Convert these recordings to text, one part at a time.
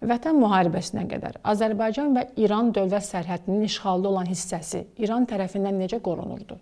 Vətən müharibəsinə qədər Azərbaycan və İran dövlət sərhədinin işğalda olan hissəsi İran tərəfindən necə qorunurdu?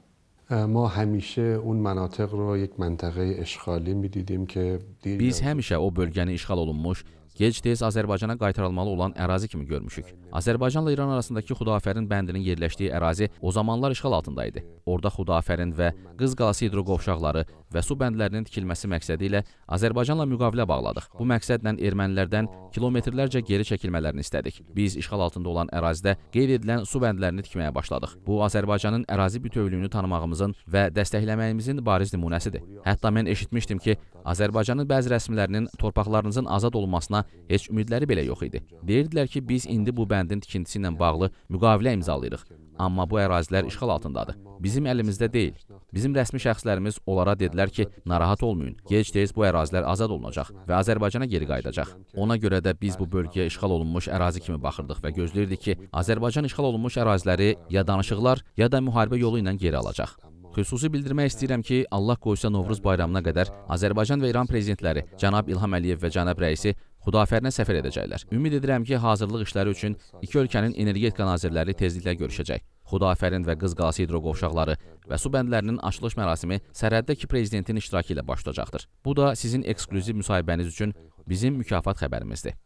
ما همیشه اون مناطق رو یک منطقه اشغالی میدیدیم که Biz həmişə o bölgəni işğal olunmuş gec-tez Azərbaycana qaytarılmalı olan ərazi kimi görmüşük. Azərbaycanla İran arasındakı Xudafərin bəndinin yerləşdiyi ərazi o zamanlar işğal altında idi. Orada Xudafərin və Qız qalası hidroqovşaqları və su bəndlərinin tikilməsi məqsədi ilə Azərbaycanla müqavilə bağladıq. Bu məqsədlə ermənilərdən kilometrlərcə geri çəkilmələrini istədik. Biz işğal altında olan ərazidə qeyd edilən su bəndlərini tikməyə başladıq. Bu Azərbaycanın ərazi bütövlüyünü tanımağımızın və dəstəkləməyimizin bariz nümunəsidir. Hətta mən eşitmişdim ki, Azərbaycanın bəzi rəsmilərinin torpaqlarınızın azad olunmasına heç ümidləri belə yox idi. Deyirdilər ki, biz indi bu bəndin tikintisi ilə bağlı müqavilə imzalayırıq, amma bu ərazilər işğal altındadır. Bizim əlimizdə deyil. Bizim rəsmi şəxslərimiz onlara dedilər ki, narahat olmayın, gec-tez bu ərazilər azad olunacaq və Azərbaycana geri qayıdacaq. Ona görə də biz bu bölgəyə işğal olunmuş ərazi kimi baxırdıq və gözləyirdik ki, Azərbaycan işğal olunmuş əraziləri ya danışıqlar, ya da müharibə yolu ilə geri alacaq. Xüsusi bildirmək istəyirəm ki, Allah qoysa Novruz bayramına qədər Azərbaycan və İran prezidentləri cənab İlham Əliyev və cənab rəisi Xudafərinə səfər edəcəklər. Ümid edirəm ki, hazırlıq işləri üçün iki ölkənin energetika nazirləri tezliklə görüşəcək. Xudafərin və Qız qalası hidroqovşaqları və su bəndlərinin açılış mərasimi sərhəddəki prezidentin iştirakı ilə baş tutacaqdır. Bu da sizin eksklüziv müsahibəniz üçün bizim mükafat xəbərimizdir.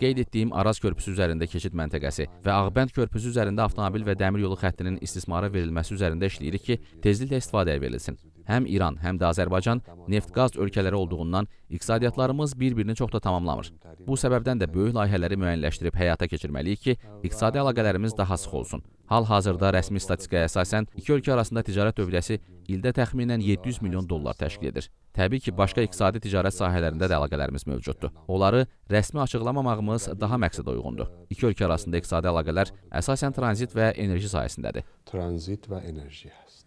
Qeyd etdiyim Araz körpüsü üzərində keçid məntəqəsi və Ağbənd körpüsü üzərində avtomobil və dəmir yolu xəttinin istismara verilməsi üzərində işləyirik ki, tezliklə istifadəyə verilsin həm İran, həm də Azərbaycan neft-qaz ölkələri olduğundan iqtisadiyyatlarımız bir-birini çox da tamamlamır. Bu səbəbdən də böyük layihələri müəyyənləşdirib həyata keçirməliyik ki, iqtisadi əlaqələrimiz daha sıx olsun. Hal-hazırda rəsmi statistikaya əsasən iki ölkə arasında ticarət dövriyyəsi ildə təxminən 700 milyon dollar təşkil edir. Təbii ki, başqa iqtisadi ticarət sahələrində də əlaqələrimiz mövcuddur. Onları rəsmi açıqlamamağımız daha məqsədə uyğundur. İki ölkə arasında iqtisadi əlaqələr əsasən tranzit və enerji sahəsindədir. Tranzit və enerji.